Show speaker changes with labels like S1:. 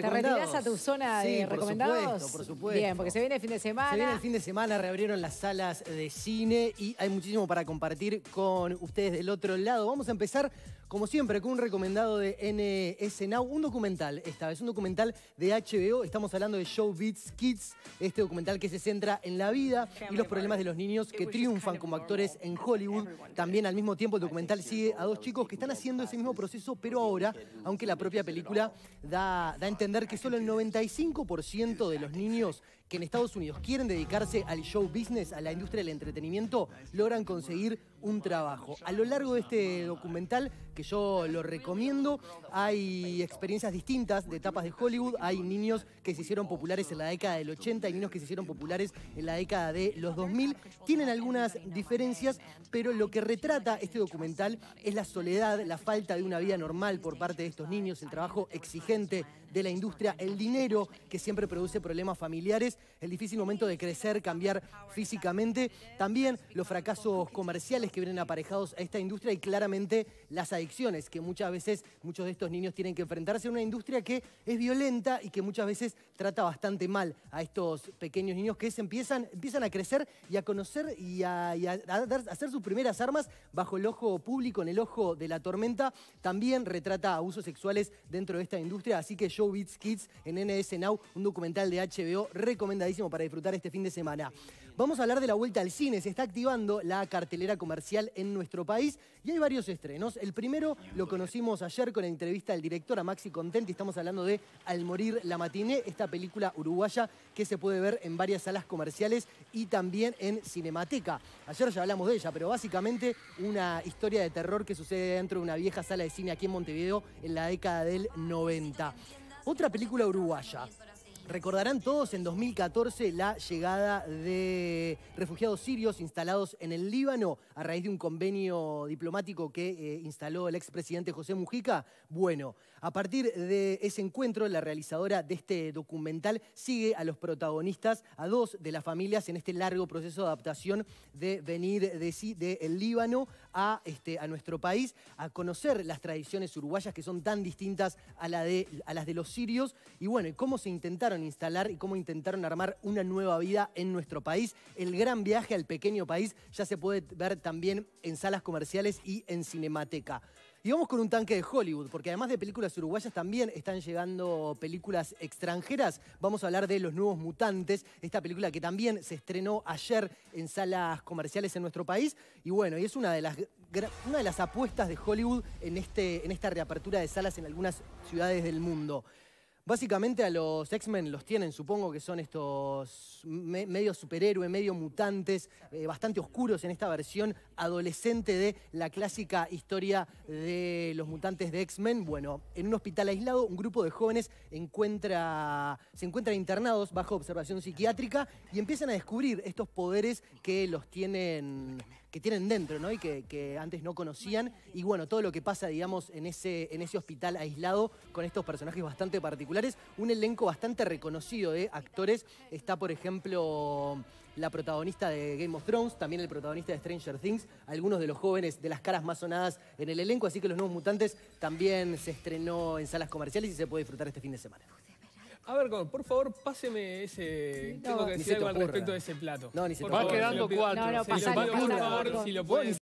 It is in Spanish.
S1: ¿Te retirás a tu zona de recomendados? Por supuesto, por supuesto. Bien, porque se viene el fin de semana. Se viene el fin de semana, reabrieron las salas de cine y hay muchísimo para compartir con ustedes del otro lado. Vamos a empezar, como siempre, con un recomendado de NS Now, un documental, esta vez un documental de HBO. Estamos hablando de Show Beats Kids, este documental que se centra en la vida y los problemas de los niños que triunfan como actores en Hollywood. También al mismo tiempo el documental sigue a dos chicos que están haciendo ese mismo proceso, pero ahora, aunque la propia película da, da entender que solo el 95% de los niños que en Estados Unidos quieren dedicarse al show business, a la industria del entretenimiento, logran conseguir un trabajo. A lo largo de este documental, que yo lo recomiendo, hay experiencias distintas de etapas de Hollywood. Hay niños que se hicieron populares en la década del 80 y niños que se hicieron populares en la década de los 2000. Tienen algunas diferencias, pero lo que retrata este documental es la soledad, la falta de una vida normal por parte de estos niños, el trabajo exigente de la industria, el dinero que siempre produce problemas familiares el difícil momento de crecer, cambiar físicamente, también los fracasos comerciales que vienen aparejados a esta industria y claramente las adicciones que muchas veces muchos de estos niños tienen que enfrentarse a una industria que es violenta y que muchas veces trata bastante mal a estos pequeños niños que se empiezan, empiezan a crecer y a conocer y a, hacer sus primeras armas bajo el ojo público, en el ojo de la tormenta. También retrata abusos sexuales dentro de esta industria, así que Show Beats Kids en NS Now, un documental de HBO recomendadísimo para disfrutar este fin de semana. Vamos a hablar de la vuelta al cine. Se está activando la cartelera comercial en nuestro país y hay varios estrenos. El primero lo conocimos ayer con la entrevista del director a Maxi Contenti. Estamos hablando de Al morir la matiné, esta película uruguaya que se puede ver en varias salas comerciales y también en Cinemateca. Ayer ya hablamos de ella, pero básicamente una historia de terror que sucede dentro de una vieja sala de cine aquí en Montevideo en la década del 90. Otra película uruguaya Recordarán todos en 2014 la llegada de refugiados sirios instalados en el Líbano a raíz de un convenio diplomático que eh, instaló el expresidente José Mujica. Bueno, a partir de ese encuentro, la realizadora de este documental sigue a los protagonistas, a dos de las familias en este largo proceso de adaptación de venir de, el Líbano a, este, a nuestro país, a conocer las tradiciones uruguayas que son tan distintas a, la de, a las de los sirios y bueno, cómo se intentaron instalar y cómo intentaron armar una nueva vida en nuestro país. El gran viaje al pequeño país ya se puede ver también en salas comerciales y en cinemateca. Y vamos con un tanque de Hollywood, porque además de películas uruguayas también están llegando películas extranjeras. Vamos a hablar de Los Nuevos Mutantes, esta película que también se estrenó ayer en salas comerciales en nuestro país. Y bueno, y es una de las, una de las apuestas de Hollywood en, este, en esta reapertura de salas en algunas ciudades del mundo. Básicamente a los X-Men los tienen, supongo que son estos medio superhéroes, medio mutantes, eh, bastante oscuros en esta versión adolescente de la clásica historia de los mutantes de X-Men. Bueno, en un hospital aislado, un grupo de jóvenes encuentra, se encuentran internados bajo observación psiquiátrica y empiezan a descubrir estos poderes que los tienen que tienen dentro, ¿no? Y que, antes no conocían. Y bueno, todo lo que pasa, digamos, en ese, en ese hospital aislado con estos personajes bastante particulares. Un elenco bastante reconocido de actores. Está, por ejemplo, la protagonista de Game of Thrones, también el protagonista de Stranger Things, algunos de los jóvenes de las caras más sonadas en el elenco, así que Los Nuevos Mutantes también se estrenó en salas comerciales y se puede disfrutar este fin de semana. A ver, por favor, páseme ese. tengo que decir algo al respecto de ese plato. No, ni se Va quedando cuatro. No, no, si lo, por favor, si lo puedes.